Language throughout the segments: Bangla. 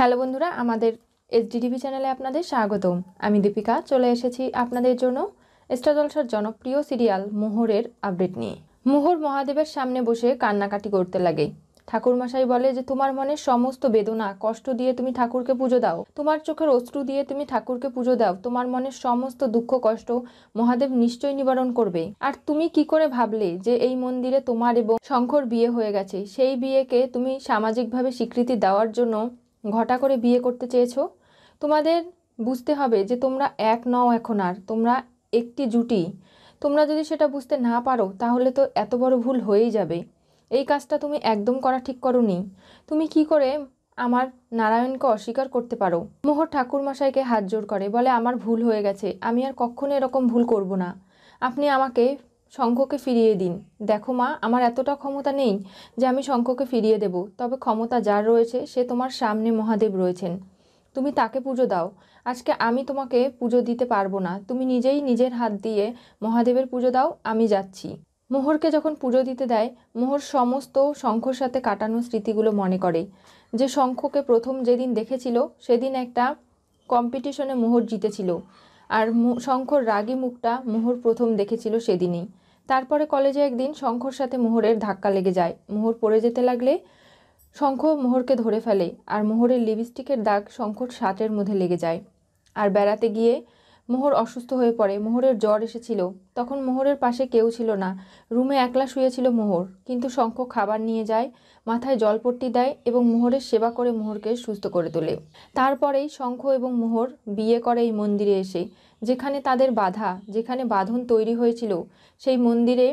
হ্যালো বন্ধুরা আমাদের এসডিটিভি চ্যানেলে আপনাদের স্বাগতম আমি দীপিকা চলে এসেছি আপনাদের জন্য স্টার জনপ্রিয় সিরিয়াল মোহরের আপডেট নিয়ে মোহর মহাদেবের সামনে বসে কান্নাকাটি করতে লাগে ঠাকুরমশাই বলে যে তোমার মনের সমস্ত বেদনা কষ্ট দিয়ে তুমি ঠাকুরকে পুজো দাও তোমার চোখের অশ্রু দিয়ে তুমি ঠাকুরকে পুজো দাও তোমার মনের সমস্ত দুঃখ কষ্ট মহাদেব নিশ্চয় নিবারণ করবে আর তুমি কি করে ভাবলে যে এই মন্দিরে তোমার এবং শঙ্কর বিয়ে হয়ে গেছে সেই বিয়েকে তুমি সামাজিকভাবে স্বীকৃতি দেওয়ার জন্য ঘটা করে বিয়ে করতে চেয়েছো তোমাদের বুঝতে হবে যে তোমরা এক নও এখন আর তোমরা একটি জুটি তোমরা যদি সেটা বুঝতে না পারো তাহলে তো এত বড় ভুল হয়েই যাবে এই কাজটা তুমি একদম করা ঠিক করনি তুমি কি করে আমার নারায়ণকে অস্বীকার করতে পারো মোহর ঠাকুরমশাইকে হাত জোর করে বলে আমার ভুল হয়ে গেছে আমি আর কখনো এরকম ভুল করব না আপনি আমাকে শঙ্খকে ফিরিয়ে দিন দেখো মা আমার এতটা ক্ষমতা নেই যে আমি শঙ্খকে ফিরিয়ে দেব তবে ক্ষমতা যার রয়েছে সে তোমার সামনে মহাদেব রয়েছেন তুমি তাকে পুজো দাও আজকে আমি তোমাকে পুজো দিতে পারবো না তুমি নিজেই নিজের হাত দিয়ে মহাদেবের পুজো দাও আমি যাচ্ছি মোহরকে যখন পুজো দিতে দেয় মোহর সমস্ত শঙ্খর সাথে কাটানো স্মৃতিগুলো মনে করে যে শঙ্খকে প্রথম যেদিন দেখেছিল সেদিন একটা কম্পিটিশনে মোহর জিতেছিল আর শঙ্কর রাগি মুখটা মোহর প্রথম দেখেছিল সেদিনই তারপরে কলেজে একদিন শঙ্কর সাথে মোহরের ধাক্কা লেগে যায় মোহর পড়ে যেতে লাগলে শঙ্খ মোহরকে ধরে ফেলে আর মোহরের লিপস্টিকের দাগ শঙ্কর শার্টের মধ্যে লেগে যায় আর বেড়াতে গিয়ে মোহর অসুস্থ হয়ে পড়ে মোহরের জ্বর এসেছিল তখন মোহরের পাশে কেউ ছিল না রুমে একলা শুয়েছিল মোহর কিন্তু শঙ্খ খাবার নিয়ে যায় মাথায় জলপট্টি দেয় এবং মোহরের সেবা করে মোহরকে সুস্থ করে তোলে তারপরেই শঙ্খ এবং মোহর বিয়ে করে এই মন্দিরে এসে যেখানে তাদের বাধা যেখানে বাঁধন তৈরি হয়েছিল সেই মন্দিরে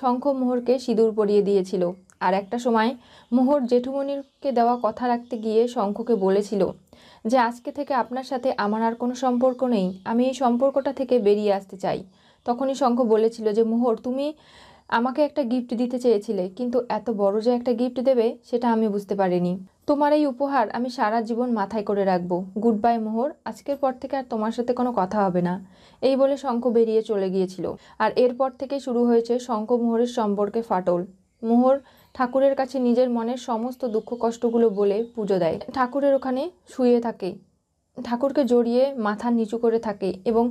শঙ্খ মোহরকে সিঁদুর পরিয়ে দিয়েছিল আর একটা সময় মোহর জেঠুমনিরকে দেওয়া কথা রাখতে গিয়ে শঙ্খকে বলেছিল যে আজকে থেকে আপনার সাথে আমার আর কোনো সম্পর্ক নেই আমি এই সম্পর্কটা থেকে বেরিয়ে আসতে চাই তখনই শঙ্খ বলেছিল যে মোহর তুমি আমাকে একটা গিফট দিতে চেয়েছিলে কিন্তু এত বড় যে একটা গিফট দেবে সেটা আমি বুঝতে পারিনি তোমার এই উপহার আমি সারা জীবন মাথায় করে রাখবো গুড বাই মোহর আজকের পর থেকে আর তোমার সাথে কোনো কথা হবে না এই বলে শঙ্খ বেরিয়ে চলে গিয়েছিল আর এরপর থেকে শুরু হয়েছে শঙ্খ মোহরের সম্পর্কে ফাটল মোহর ঠাকুরের কাছে নিজের মনের সমস্ত দুঃখ কষ্টগুলো বলে পুজো দেয় ঠাকুরের ওখানে শুয়ে থাকে ঠাকুরকে জড়িয়ে মাথা নিচু করে থাকে এবং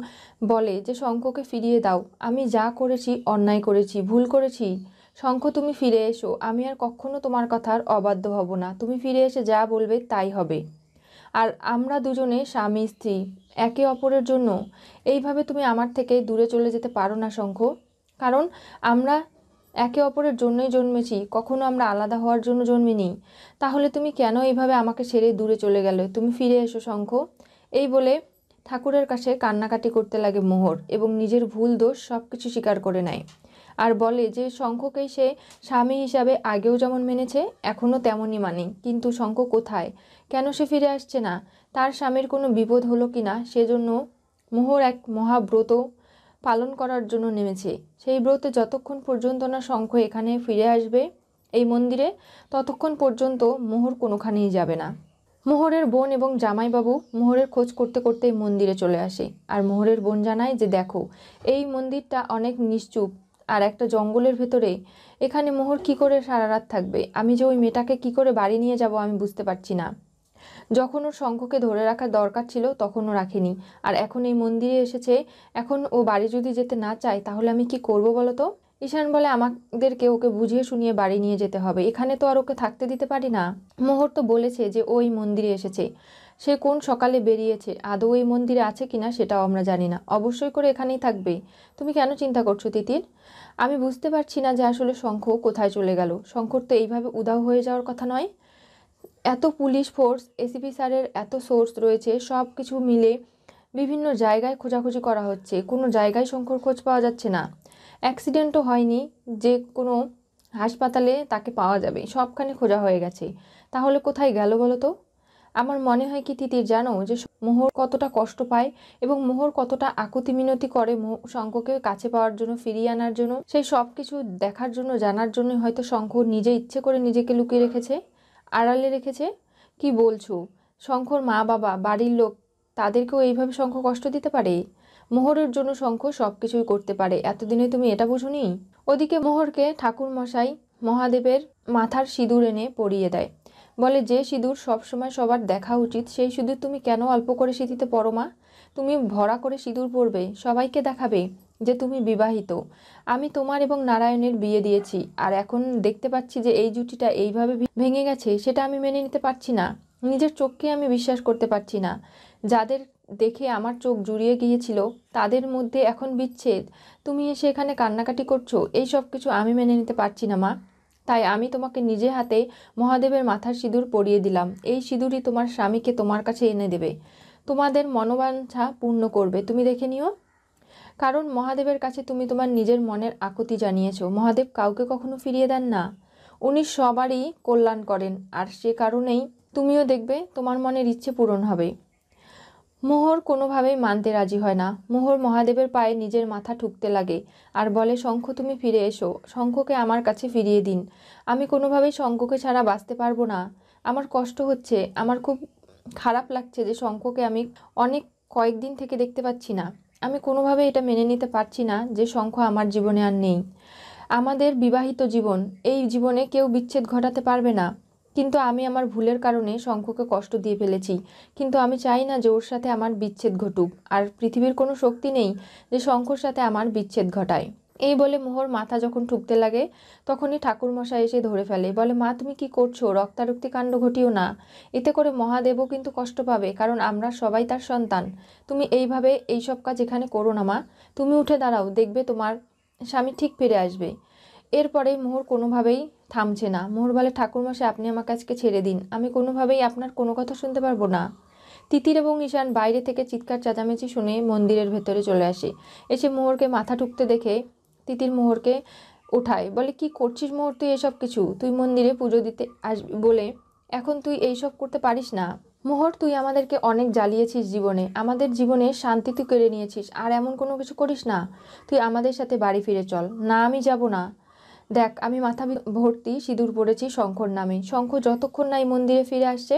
বলে যে শঙ্খকে ফিরিয়ে দাও আমি যা করেছি অন্যায় করেছি ভুল করেছি শঙ্খ তুমি ফিরে এসো আমি আর কখনো তোমার কথার অবাধ্য হব না তুমি ফিরে এসে যা বলবে তাই হবে আর আমরা দুজনে স্বামী স্ত্রী একে অপরের জন্য এইভাবে তুমি আমার থেকে দূরে চলে যেতে পারো না শঙ্খ কারণ আমরা একে অপরের জন্যই জন্মেছি কখনো আমরা আলাদা হওয়ার জন্য জন্মিনি তাহলে তুমি কেন এইভাবে আমাকে ছেড়ে দূরে চলে গেলে তুমি ফিরে এসো শঙ্খ এই বলে ঠাকুরের কাছে কান্নাকাটি করতে লাগে মোহর এবং নিজের ভুল দোষ সব কিছু স্বীকার করে নেয় আর বলে যে শঙ্খকেই সে স্বামী হিসাবে আগেও যেমন মেনেছে এখনও তেমনই মানে কিন্তু শঙ্খ কোথায় কেন সে ফিরে আসছে না তার স্বামীর কোনো বিপদ হলো কি না সেজন্য মোহর এক মহাব্রত পালন করার জন্য নেমেছে সেই ব্রতে যতক্ষণ পর্যন্ত না শঙ্খ এখানে ফিরে আসবে এই মন্দিরে ততক্ষণ পর্যন্ত মোহর কোনোখানেই যাবে না মোহরের বোন এবং জামাইবাবু মোহরের খোঁজ করতে করতে মন্দিরে চলে আসে আর মোহরের বোন জানায় যে দেখো এই মন্দিরটা অনেক নিশ্চুপ আর একটা জঙ্গলের ভেতরে এখানে মোহর কি করে সারা রাত থাকবে আমি যে ওই মেয়েটাকে কি করে বাড়ি নিয়ে যাব আমি বুঝতে পারছি না যখন ওর শঙ্খকে ধরে রাখার দরকার ছিল তখনও রাখেনি আর এখন এই মন্দিরে এসেছে এখন ও বাড়ি যদি যেতে না চায় তাহলে আমি কি করব বলো তো ঈশান বলে আমাদেরকে ওকে বুঝিয়ে শুনিয়ে বাড়ি নিয়ে যেতে হবে এখানে তো আর ওকে থাকতে দিতে পারি না মোহর তো বলেছে যে ওই মন্দিরে এসেছে সে কোন সকালে বেরিয়েছে আদৌ ওই মন্দিরে আছে কিনা সেটাও আমরা জানি না অবশ্যই করে এখানেই থাকবে তুমি কেন চিন্তা করছো তিতির আমি বুঝতে পারছি না যে আসলে শঙ্খ কোথায় চলে গেল শঙ্কর তো এইভাবে উদাহ হয়ে যাওয়ার কথা নয় এত পুলিশ ফোর্স এসিপি স্যারের এত সোর্স রয়েছে সব কিছু মিলে বিভিন্ন জায়গায় খোঁজাখুঁজি করা হচ্ছে কোনো জায়গায় শঙ্কর খোঁজ পাওয়া যাচ্ছে না অ্যাক্সিডেন্টও হয়নি যে কোনো হাসপাতালে তাকে পাওয়া যাবে সবখানে খোঁজা হয়ে গেছে তাহলে কোথায় গেল বলো তো আমার মনে হয় কি তিতির জানো যে মোহর কতটা কষ্ট পায় এবং মোহর কতটা আকুতি মিনতি করে শঙ্খকে কাছে পাওয়ার জন্য ফিরিয়ে আনার জন্য সেই সব কিছু দেখার জন্য জানার জন্য হয়তো শঙ্খ নিজে ইচ্ছে করে নিজেকে লুকিয়ে রেখেছে আড়ালে রেখেছে কি বলছো শঙ্খর মা বাবা বাড়ির লোক তাদেরকেও এইভাবে শঙ্খ কষ্ট দিতে পারে মোহরের জন্য শঙ্খ সব কিছুই করতে পারে এতদিনে তুমি এটা বুঝুনি ওদিকে মোহরকে ঠাকুরমশাই মহাদেবের মাথার সিঁদুর এনে পরিয়ে দেয় বলে যে সিঁদুর সবসময় সবার দেখা উচিত সেই সিঁদুর তুমি কেন অল্প করে সিঁথিতে পরো মা তুমি ভরা করে সিঁদুর পরবে সবাইকে দেখাবে যে তুমি বিবাহিত আমি তোমার এবং নারায়ণের বিয়ে দিয়েছি আর এখন দেখতে পাচ্ছি যে এই জুটিটা এইভাবে ভেঙে গেছে সেটা আমি মেনে নিতে পারছি না নিজের চোখকে আমি বিশ্বাস করতে পারছি না যাদের দেখে আমার চোখ জুড়িয়ে গিয়েছিল তাদের মধ্যে এখন বিচ্ছেদ তুমি এসে এখানে কান্নাকাটি করছো এই সব কিছু আমি মেনে নিতে পারছি না মা তাই আমি তোমাকে নিজে হাতে মহাদেবের মাথার সিঁদুর পরিয়ে দিলাম এই সিঁদুরই তোমার স্বামীকে তোমার কাছে এনে দেবে তোমাদের মনোবাঞ্ছা পূর্ণ করবে তুমি দেখে নিও কারণ মহাদেবের কাছে তুমি তোমার নিজের মনের আকুতি জানিয়েছ মহাদেব কাউকে কখনো ফিরিয়ে দেন না উনি সবারই কল্যাণ করেন আর সে কারণেই তুমিও দেখবে তোমার মনের ইচ্ছে পূরণ হবে মোহর কোনোভাবেই মানতে রাজি হয় না মোহর মহাদেবের পায়ে নিজের মাথা ঠুকতে লাগে আর বলে শঙ্খ তুমি ফিরে এসো শঙ্খকে আমার কাছে ফিরিয়ে দিন আমি কোনোভাবেই শঙ্খকে ছাড়া বাঁচতে পারবো না আমার কষ্ট হচ্ছে আমার খুব খারাপ লাগছে যে শঙ্খকে আমি অনেক কয়েকদিন থেকে দেখতে পাচ্ছি না আমি কোনোভাবে এটা মেনে নিতে পারছি না যে শঙ্খ আমার জীবনে আর নেই আমাদের বিবাহিত জীবন এই জীবনে কেউ বিচ্ছেদ ঘটাতে পারবে না কিন্তু আমি আমার ভুলের কারণে শঙ্খকে কষ্ট দিয়ে ফেলেছি কিন্তু আমি চাই না যে ওর সাথে আমার বিচ্ছেদ ঘটুক আর পৃথিবীর কোনো শক্তি নেই যে শঙ্খর সাথে আমার বিচ্ছেদ ঘটায় এই বলে মোহর মাথা যখন ঠুকতে লাগে তখনই ঠাকুরমশাই এসে ধরে ফেলে বলে মা তুমি কী করছো রক্তারক্তি কাণ্ড ঘটিও না এতে করে মহাদেবও কিন্তু কষ্ট পাবে কারণ আমরা সবাই তার সন্তান তুমি এইভাবে এইসব কাজ এখানে করো না মা তুমি উঠে দাঁড়াও দেখবে তোমার স্বামী ঠিক ফিরে আসবে এরপরে মোহর কোনোভাবেই থামছে না মোহর বলে ঠাকুরমশাই আপনি আমার কাছকে ছেড়ে দিন আমি কোনোভাবেই আপনার কোনো কথা শুনতে পারবো না তিতির এবং ঈশান বাইরে থেকে চিৎকার চেঁচামেচি শুনে মন্দিরের ভেতরে চলে আসে এসে মোহরকে মাথা ঠুকতে দেখে তিতির মোহরকে ওঠায় বলে কি করছিস মোহর তুই এসব কিছু তুই মন্দিরে পুজো দিতে আস বলে এখন তুই এইসব করতে পারিস না মোহর তুই আমাদেরকে অনেক জ্বালিয়েছিস জীবনে আমাদের জীবনে শান্তি তুই কেড়ে নিয়েছিস আর এমন কোনো কিছু করিস না তুই আমাদের সাথে বাড়ি ফিরে চল না আমি যাব না দেখ আমি মাথা ভর্তি সিঁদুর পড়েছি শঙ্কর নামে শঙ্খ যতক্ষণ না এই মন্দিরে ফিরে আসছে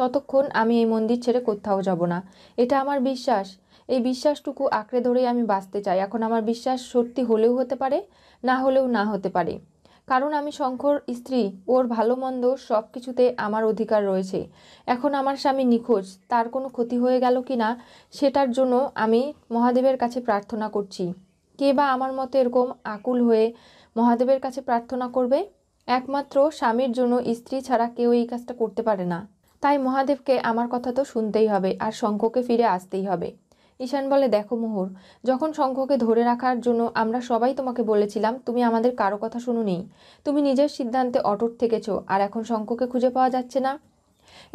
ততক্ষণ আমি এই মন্দির ছেড়ে কোথাও যাব না এটা আমার বিশ্বাস এই বিশ্বাসটুকু আঁকড়ে ধরেই আমি বাঁচতে চাই এখন আমার বিশ্বাস সত্যি হলেও হতে পারে না হলেও না হতে পারে কারণ আমি শঙ্কর স্ত্রী ওর ভালো মন্দ সব কিছুতে আমার অধিকার রয়েছে এখন আমার স্বামী নিখোঁজ তার কোনো ক্ষতি হয়ে গেল কি না সেটার জন্য আমি মহাদেবের কাছে প্রার্থনা করছি কে বা আমার মতো এরকম আকুল হয়ে মহাদেবের কাছে প্রার্থনা করবে একমাত্র স্বামীর জন্য স্ত্রী ছাড়া কেউ এই কাজটা করতে পারে না তাই মহাদেবকে আমার কথা তো শুনতেই হবে আর শঙ্খকে ফিরে আসতেই হবে ঈশান বলে দেখো মোহর যখন শঙ্খকে ধরে রাখার জন্য আমরা সবাই তোমাকে বলেছিলাম তুমি আমাদের কারো কথা শুনো নেই তুমি নিজের সিদ্ধান্তে অটুট থেকেছো আর এখন শঙ্খকে খুঁজে পাওয়া যাচ্ছে না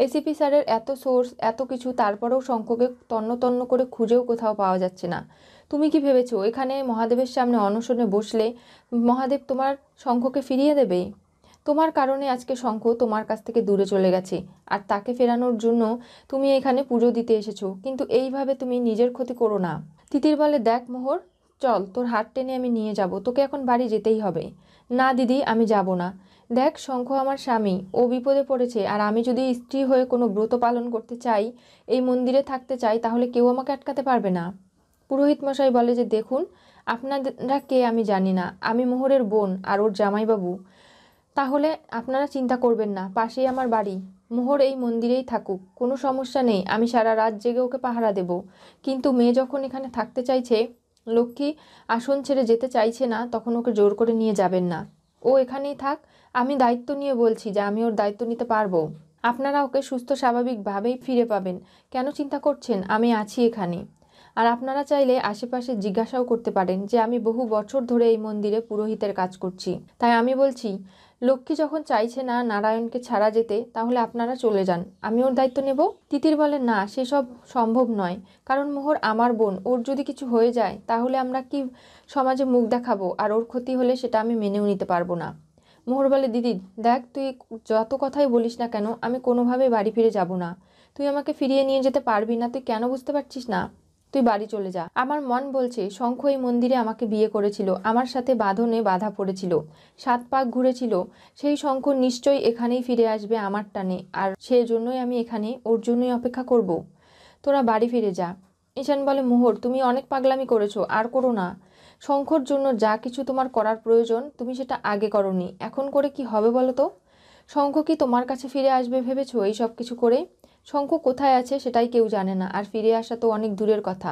এসিপি স্যারের এত সোর্স এত কিছু তারপরেও শঙ্খকে তন্ন তন্ন করে খুঁজেও কোথাও পাওয়া যাচ্ছে না তুমি কি ভেবেছো এখানে মহাদেবের সামনে অনশনে বসলে মহাদেব তোমার শঙ্খকে ফিরিয়ে দেবে তোমার কারণে আজকে শঙ্খ তোমার কাছ থেকে দূরে চলে গেছে আর তাকে ফেরানোর জন্য তুমি এখানে পুজো দিতে এসেছো কিন্তু এইভাবে তুমি নিজের ক্ষতি করো না তিতির বলে দেখ মোহর চল তোর হাত টেনে আমি নিয়ে যাব তোকে এখন বাড়ি যেতেই হবে না দিদি আমি যাব না দেখ শঙ্খ আমার স্বামী ও বিপদে পড়েছে আর আমি যদি স্ত্রী হয়ে কোনো ব্রত পালন করতে চাই এই মন্দিরে থাকতে চাই তাহলে কেউ আমাকে আটকাতে পারবে না পুরোহিত মশাই বলে যে দেখুন আপনারা কে আমি জানি না আমি মোহরের বোন আর ওর জামাইবাবু তাহলে আপনারা চিন্তা করবেন না পাশেই আমার বাড়ি মোহর এই মন্দিরেই থাকুক কোনো সমস্যা নেই আমি সারা রাত জেগে ওকে পাহারা দেব কিন্তু মেয়ে যখন এখানে থাকতে চাইছে লক্ষ্মী আসন ছেড়ে যেতে চাইছে না তখন ওকে জোর করে নিয়ে যাবেন না ও এখানেই থাক আমি দায়িত্ব নিয়ে বলছি যে আমি ওর দায়িত্ব নিতে পারবো আপনারা ওকে সুস্থ স্বাভাবিকভাবেই ফিরে পাবেন কেন চিন্তা করছেন আমি আছি এখানে আর আপনারা চাইলে আশেপাশে জিজ্ঞাসাও করতে পারেন যে আমি বহু বছর ধরে এই মন্দিরে পুরোহিতের কাজ করছি তাই আমি বলছি লক্ষ্মী যখন চাইছে না নারায়ণকে ছাড়া যেতে তাহলে আপনারা চলে যান আমি ওর দায়িত্ব নেব তিতির বলে না সেসব সম্ভব নয় কারণ মোহর আমার বোন ওর যদি কিছু হয়ে যায় তাহলে আমরা কি সমাজে মুখ দেখাবো আর ওর ক্ষতি হলে সেটা আমি মেনেও নিতে পারবো না মোহর বলে দিদি দেখ তুই যত কথাই বলিস না কেন আমি কোনোভাবে বাড়ি ফিরে যাব না তুই আমাকে ফিরিয়ে নিয়ে যেতে পারবি না তুই কেন বুঝতে পারছিস না তুই বাড়ি চলে যা আমার মন বলছে শঙ্খ এই মন্দিরে আমাকে বিয়ে করেছিল আমার সাথে বাঁধনে বাধা পড়েছিল সাত পাক ঘুরেছিল সেই শঙ্খ নিশ্চয়ই এখানেই ফিরে আসবে আমার টানে আর সেজন্যই আমি এখানে ওর জন্যই অপেক্ষা করব। তোরা বাড়ি ফিরে যা ঈশান বলে মোহর তুমি অনেক পাগলামি করেছো আর করো না শঙ্খর জন্য যা কিছু তোমার করার প্রয়োজন তুমি সেটা আগে করনি এখন করে কি হবে বলো তো শঙ্খ কি তোমার কাছে ফিরে আসবে ভেবেছো এই সব কিছু করে শঙ্খ কোথায় আছে সেটাই কেউ জানে না আর ফিরে আসা তো অনেক দূরের কথা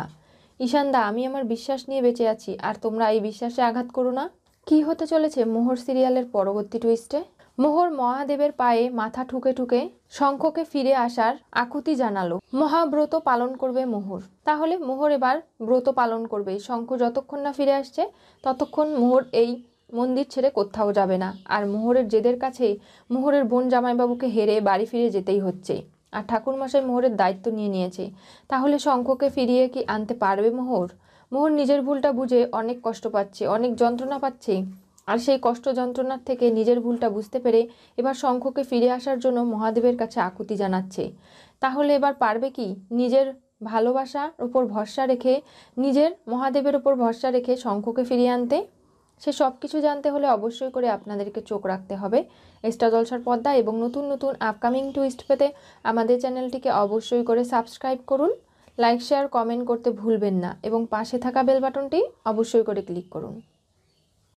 ঈশান্দা আমি আমার বিশ্বাস নিয়ে বেঁচে আছি আর তোমরা এই বিশ্বাসে আঘাত করো না কি হতে চলেছে মোহর সিরিয়ালের পরবর্তী টুইস্টে মোহর মহাদেবের পায়ে মাথা ঠুকে ঠুকে শঙ্খকে ফিরে আসার আকুতি জানালো মহাব্রত পালন করবে মোহর তাহলে মোহর এবার ব্রত পালন করবে শঙ্খ যতক্ষণ না ফিরে আসছে ততক্ষণ মোহর এই মন্দির ছেড়ে কোথাও যাবে না আর মোহরের জেদের কাছে মোহরের বোন জামাইবাবুকে হেরে বাড়ি ফিরে যেতেই হচ্ছে আর ঠাকুরমশাই মোহরের দায়িত্ব নিয়ে নিয়েছে তাহলে শঙ্খকে ফিরিয়ে কি আনতে পারবে মোহর মোহর নিজের ভুলটা বুঝে অনেক কষ্ট পাচ্ছে অনেক যন্ত্রণা পাচ্ছে আর সেই কষ্ট যন্ত্রণার থেকে নিজের ভুলটা বুঝতে পেরে এবার শঙ্খকে ফিরে আসার জন্য মহাদেবের কাছে আকুতি জানাচ্ছে তাহলে এবার পারবে কি নিজের ভালোবাসার ওপর ভরসা রেখে নিজের মহাদেবের ওপর ভরসা রেখে শঙ্খকে ফিরিয়ে আনতে সে সব কিছু জানতে হলে অবশ্যই করে আপনাদেরকে চোখ রাখতে হবে এস্টা জলসার পদ্মা এবং নতুন নতুন আপকামিং টুইস্ট পেতে আমাদের চ্যানেলটিকে অবশ্যই করে সাবস্ক্রাইব করুন লাইক শেয়ার কমেন্ট করতে ভুলবেন না এবং পাশে থাকা বেল বাটনটি অবশ্যই করে ক্লিক করুন